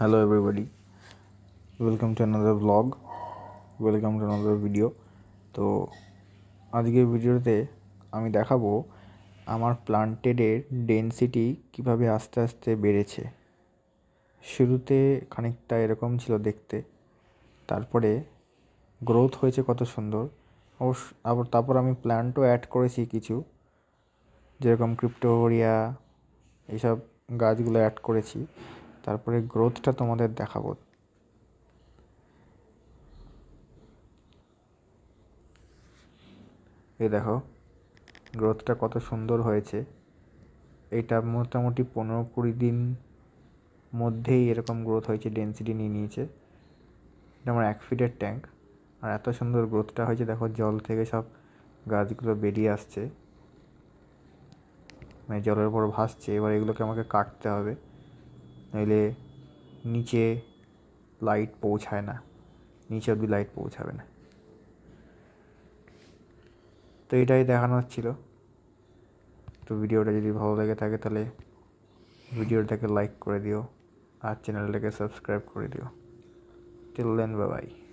hello everybody welcome to another vlog welcome to another video তো আজকের ভিডিওতে আমি দেখাবো আমার প্লান্টেডের ডেনসিটি কিভাবে আস্তে আস্তে বেড়েছে শুরুতে খানিকটা এরকম ছিল দেখতে তারপরে গ্রোথ হয়েছে কত সুন্দর অবশ্য আবার তারপর আমি প্ল্যান্টও অ্যাড করেছি কিছু যেরকম ক্রিপ্টোরিয়া এইসব গাছগুলো অ্যাড করেছি তারপরে গ্রোথটা তোমাদের দেখাবো এই দেখো গ্রোথটা কত সুন্দর হয়েছে এটা মোটামুটি পনেরো কুড়ি দিন মধ্যেই এরকম গ্রোথ হয়েছে ডেন্সিটি নিয়ে নিয়েছে এটা আমার এক ফিটের ট্যাঙ্ক আর এত সুন্দর গ্রোথটা হয়েছে দেখো জল থেকে সব গাছগুলো বেরিয়ে আসছে মানে জলের উপর ভাসছে এবার এগুলোকে আমাকে কাটতে হবে নইলে নিচে লাইট পৌঁছায় না নিচে অব্দি লাইট পৌঁছাবে না তো এটাই দেখানো হচ্ছিল তো ভিডিওটা যদি ভালো লেগে থাকে তাহলে ভিডিওটাকে লাইক করে দিও আর চ্যানেলটাকে সাবস্ক্রাইব করে দিও টিল দেন বাই